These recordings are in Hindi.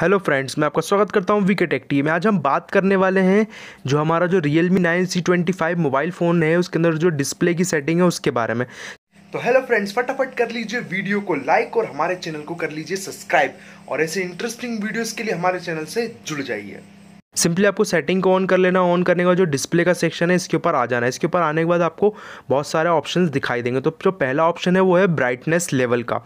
हेलो फ्रेंड्स मैं आपका स्वागत करता हूं विकेट एक टी में आज हम बात करने वाले हैं जो हमारा जो Realme nine C twenty five mobile phone है उसके अंदर जो डिस्प्ले की सेटिंग है उसके बारे में तो हेलो फ्रेंड्स फटाफट कर लीजिए वीडियो को लाइक और हमारे चैनल को कर लीजिए सब्सक्राइब और ऐसे इंटरेस्टिंग वीडियोज़ के लिए हमारे चैनल से जुड़ जाइए सिंपली आपको सेटिंग को ऑन कर लेना ऑन करने का जो डिस्प्ले का सेक्शन है इसके ऊपर आ जाना है इसके ऊपर आने के बाद आपको बहुत सारे ऑप्शन दिखाई देंगे तो जो पहला ऑप्शन है वो है ब्राइटनेस लेवल का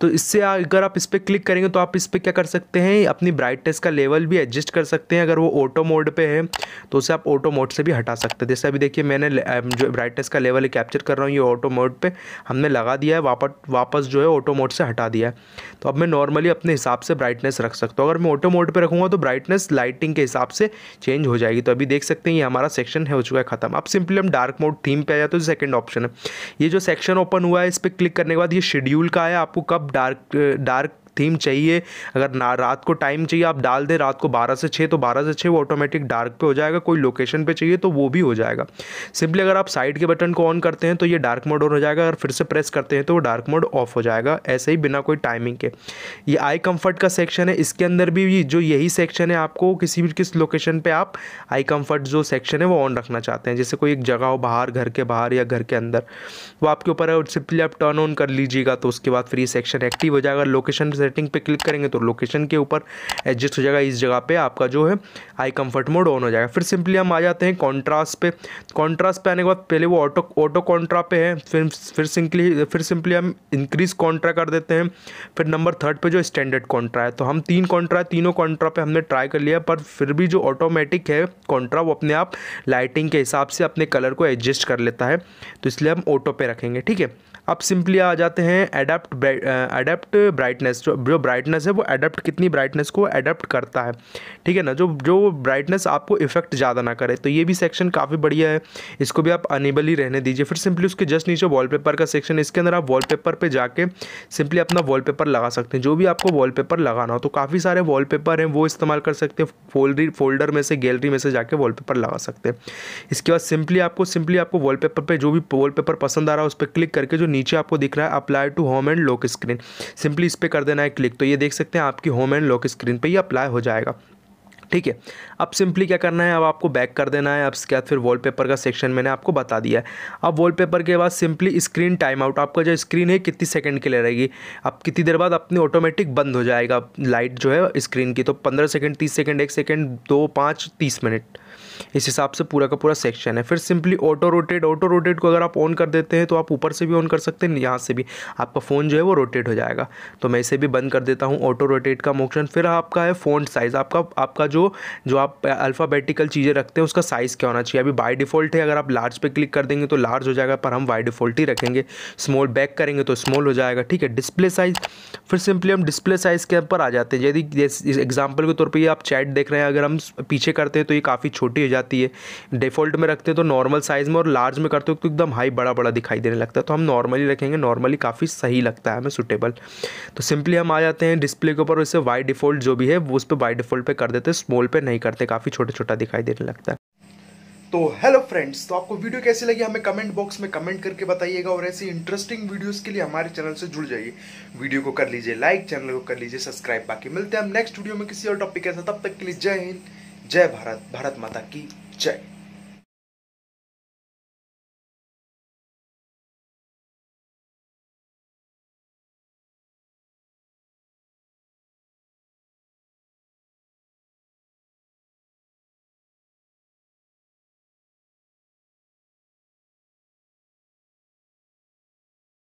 तो इससे अगर आप इस पर क्लिक करेंगे तो आप इस पर क्या कर सकते हैं अपनी ब्राइटनेस का लेवल भी एडजस्ट कर सकते हैं अगर वो ऑटो मोड पर है तो उसे आप ऑटो मोड से भी हटा सकते हैं जैसे अभी देखिए मैंने जो ब्राइटनेस का लेवल कैप्चर कर रहा हूँ ये ऑटो मोड पर हमने लगा दिया है वापस वापस जो है ऑटो मोड से हटा दिया है तो अब मैं नॉर्मली अपने हिसाब से ब्राइटनेस रख सकता हूँ अगर मैं ऑटो मोड पर रखूँगा तो ब्राइटनेस लाइटिंग के हिसाब से चेंज हो जाएगी तो अभी देख सकते हैं ये हमारा सेक्शन है हो चुका है खत्म अब सिंपली हम डार्क मोड थीम पे आ जाते हैं सेकंड तो ऑप्शन है ये जो सेक्शन ओपन हुआ है इस पर क्लिक करने के बाद ये शेड्यूल का आया आपको कब डार्क डार्क थीम चाहिए अगर ना रात को टाइम चाहिए आप डाल दें रात को बारह से छः तो बारह से छः वो ऑटोमेटिक डार्क पे हो जाएगा कोई लोकेशन पे चाहिए तो वो भी हो जाएगा सिंपली अगर आप साइड के बटन को ऑन करते हैं तो ये डार्क मोड ऑन हो जाएगा अगर फिर से प्रेस करते हैं तो वो डार्क मोड ऑफ हो जाएगा ऐसे ही बिना कोई टाइमिंग के ये आई कम्फर्ट का सेक्शन है इसके अंदर भी जो यही सेक्शन है आपको किसी भी किस लोकेशन पर आप आई कम्फर्ट जो सेक्शन है वो ऑन रखना चाहते हैं जैसे कोई एक जगह हो बाहर घर के बाहर या घर के अंदर वो आपके ऊपर है सिंपली आप टर्न ऑन कर लीजिएगा तो उसके बाद फ्री सेक्शन एक्टिव हो जाएगा लोकेशन सेटिंग पे क्लिक करेंगे तो लोकेशन के ऊपर एडजस्ट हो जाएगा इस जगह पे आपका जो है आई कंफर्ट मोड ऑन हो जाएगा फिर सिंपली हम आ जाते हैं कॉन्ट्रास्ट पे कॉन्ट्रास्ट पे आने के बाद पहले वो ऑटो ऑटो कॉन्ट्रा पे है फिर फिर सिंपली फिर सिंपली हम इंक्रीज कॉन्ट्रा कर देते हैं फिर नंबर थर्ड पर जो स्टैंडर्ड कॉन्ट्रा है तो हम तीन कॉन्ट्रा है तीनों कॉन्ट्रा पे हमने ट्राई कर लिया पर फिर भी जो ऑटोमेटिक है कॉन्ट्रा वो अपने आप लाइटिंग के हिसाब से अपने कलर को एडजस्ट कर लेता है तो इसलिए हम ऑटो पे रखेंगे ठीक है आप सिंपली आ जाते हैं एडेप्ट एडेप्ट ब्राइटनेस जो जो ब्राइटनेस है वो एडेप्ट कितनी ब्राइटनेस को एडेप्ट करता है ठीक है ना जो जो ब्राइटनेस आपको इफेक्ट ज़्यादा ना करे तो ये भी सेक्शन काफ़ी बढ़िया है इसको भी आप अनेबल ही रहने दीजिए फिर सिंपली उसके जस्ट नीचे वॉलपेपर का सेक्शन इसके अंदर आप वॉलपेपर पर जाके सिंपली अपना पेपर लगा सकते हैं जो भी आपको पेपर लगाना हो तो काफ़ी सारे पेपर हैं वो इस्तेमाल कर सकते हैं फोल्डर फोल्डर में से गैलरी में से जाके पेपर लगा सकते हैं इसके बाद सिंपली आपको सिंपली आपको पेपर पे जो भी पेपर पसंद आ रहा है उस पर क्लिक करके जो नीचे नीचे आपको दिख रहा है apply to home and lock screen simply इस पर कर देना है क्लिक तो ये देख सकते हैं आपकी होम एंड लॉक स्क्रीन पर ही अप्लाई हो जाएगा ठीक है अब सिंपली क्या करना है अब आपको बैक कर देना है अब इसके बाद फिर वॉलपेपर का सेक्शन मैंने आपको बता दिया है अब वॉलपेपर के बाद सिंपली स्क्रीन टाइम आउट आपका जो स्क्रीन है कितनी सेकंड के लिए रहेगी अब कितनी देर बाद अपनी ऑटोमेटिक बंद हो जाएगा लाइट जो है स्क्रीन की तो पंद्रह सेकेंड तीस सेकेंड एक सेकेंड दो पाँच तीस मिनट इस हिसाब से पूरा का पूरा सेक्शन है फिर simply auto rotate auto rotate को अगर आप ऑन कर देते हैं तो आप ऊपर से भी ऑन कर सकते हैं यहाँ से भी आपका फ़ोन जो है वो रोटेट हो जाएगा तो मैं इसे भी बंद कर देता हूँ ऑटो रोटेट का मोक्शन फिर आपका है फ़ोन साइज़ आपका आपका जो हो जो आप अल्फ़ाबेटिकल चीज़ें रखते हैं उसका साइज़ क्या होना चाहिए अभी बाई डिफ़ॉल्ट है अगर आप लार्ज पे क्लिक कर देंगे तो लार्ज हो जाएगा पर हम बाई डिफ़ॉल्ट ही रखेंगे स्मॉल बैक करेंगे तो स्मॉल हो जाएगा ठीक है डिस्प्ले साइज़ फिर सिंपली हम डिस्प्ले साइज़ के ऊपर आ जाते हैं यदि एग्जाम्पल के तौर पर आप चैट देख रहे हैं अगर हम पीछे करते हैं तो ये काफ़ी छोटी हो जाती है डिफ़ॉल्ट में रखते हैं तो नॉर्मल साइज़ में और लार्ज में करते हो तो एकदम हाई बड़ा बड़ा दिखाई देने लगता है तो हम नॉर्मली रखेंगे नॉर्मली काफ़ी सही लगता है हमें सुटेबल तो सिंपली हम आ जाते हैं डिस्प्ले के ऊपर इसे वाई डिफ़ॉल्ट जो भी है वो उस पर बाई डिफ़ॉल्ट पे कर देते हैं स्मॉल पे नहीं करते काफ़ी छोटा छोटा दिखाई देने लगता है तो हेलो फ्रेंड्स तो आपको वीडियो कैसी लगी हमें कमेंट बॉक्स में कमेंट करके बताइएगा और ऐसी इंटरेस्टिंग वीडियोस के लिए हमारे चैनल से जुड़ जाइए वीडियो को कर लीजिए लाइक चैनल को कर लीजिए सब्सक्राइब बाकी मिलते हैं हम नेक्स्ट वीडियो में किसी और टॉपिक के साथ तब तक के लिए जय हिंद जय भारत भारत माता की जय